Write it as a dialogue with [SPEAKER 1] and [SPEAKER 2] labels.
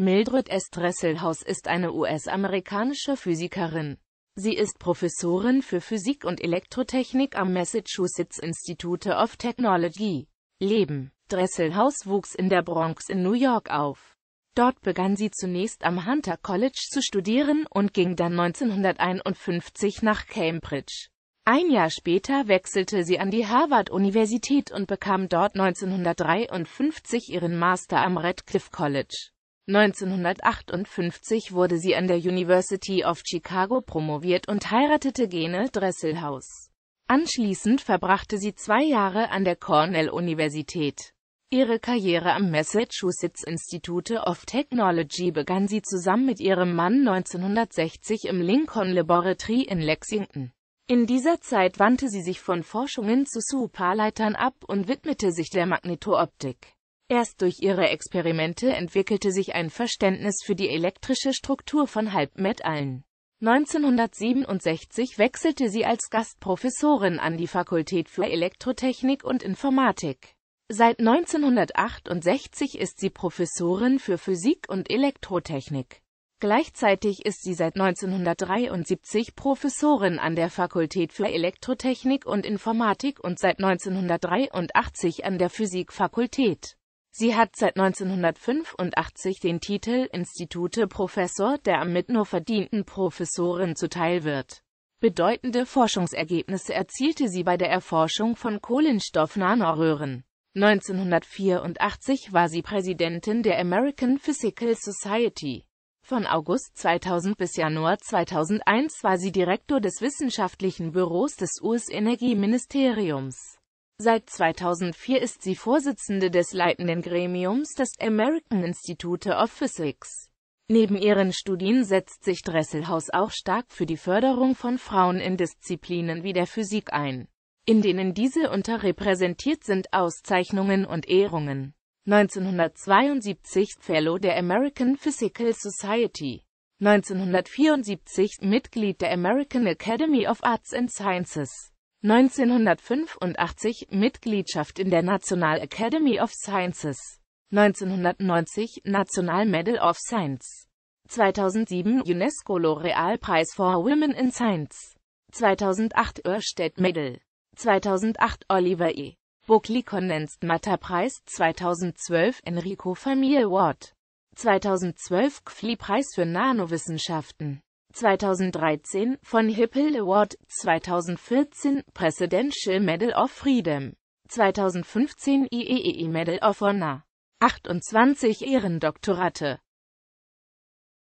[SPEAKER 1] Mildred S. Dresselhaus ist eine US-amerikanische Physikerin. Sie ist Professorin für Physik und Elektrotechnik am Massachusetts Institute of Technology. Leben Dresselhaus wuchs in der Bronx in New York auf. Dort begann sie zunächst am Hunter College zu studieren und ging dann 1951 nach Cambridge. Ein Jahr später wechselte sie an die Harvard-Universität und bekam dort 1953 ihren Master am Radcliffe College. 1958 wurde sie an der University of Chicago promoviert und heiratete Gene Dresselhaus. Anschließend verbrachte sie zwei Jahre an der Cornell-Universität. Ihre Karriere am Massachusetts Institute of Technology begann sie zusammen mit ihrem Mann 1960 im Lincoln Laboratory in Lexington. In dieser Zeit wandte sie sich von Forschungen zu Superleitern ab und widmete sich der Magnetooptik. Erst durch ihre Experimente entwickelte sich ein Verständnis für die elektrische Struktur von Halbmetallen. 1967 wechselte sie als Gastprofessorin an die Fakultät für Elektrotechnik und Informatik. Seit 1968 ist sie Professorin für Physik und Elektrotechnik. Gleichzeitig ist sie seit 1973 Professorin an der Fakultät für Elektrotechnik und Informatik und seit 1983 an der Physikfakultät. Sie hat seit 1985 den Titel Institute Professor, der am Mitno verdienten Professorin zuteil wird. Bedeutende Forschungsergebnisse erzielte sie bei der Erforschung von kohlenstoff Kohlenstoffnanoröhren. 1984 war sie Präsidentin der American Physical Society. Von August 2000 bis Januar 2001 war sie Direktor des wissenschaftlichen Büros des US-Energieministeriums. Seit 2004 ist sie Vorsitzende des leitenden Gremiums des American Institute of Physics. Neben ihren Studien setzt sich Dresselhaus auch stark für die Förderung von Frauen in Disziplinen wie der Physik ein, in denen diese unterrepräsentiert sind Auszeichnungen und Ehrungen. 1972 Fellow der American Physical Society 1974 Mitglied der American Academy of Arts and Sciences 1985 Mitgliedschaft in der National Academy of Sciences, 1990 National Medal of Science, 2007 UNESCO L'Oreal-Preis for Women in Science, 2008 Örstedt Medal, 2008 Oliver E. Buckley Condensed Matter Preis, 2012 Enrico Famille Award, 2012 CFLI Preis für Nanowissenschaften. 2013, von Hippel Award, 2014, Presidential Medal of Freedom, 2015 IEEE e e Medal of Honor, 28 Ehrendoktorate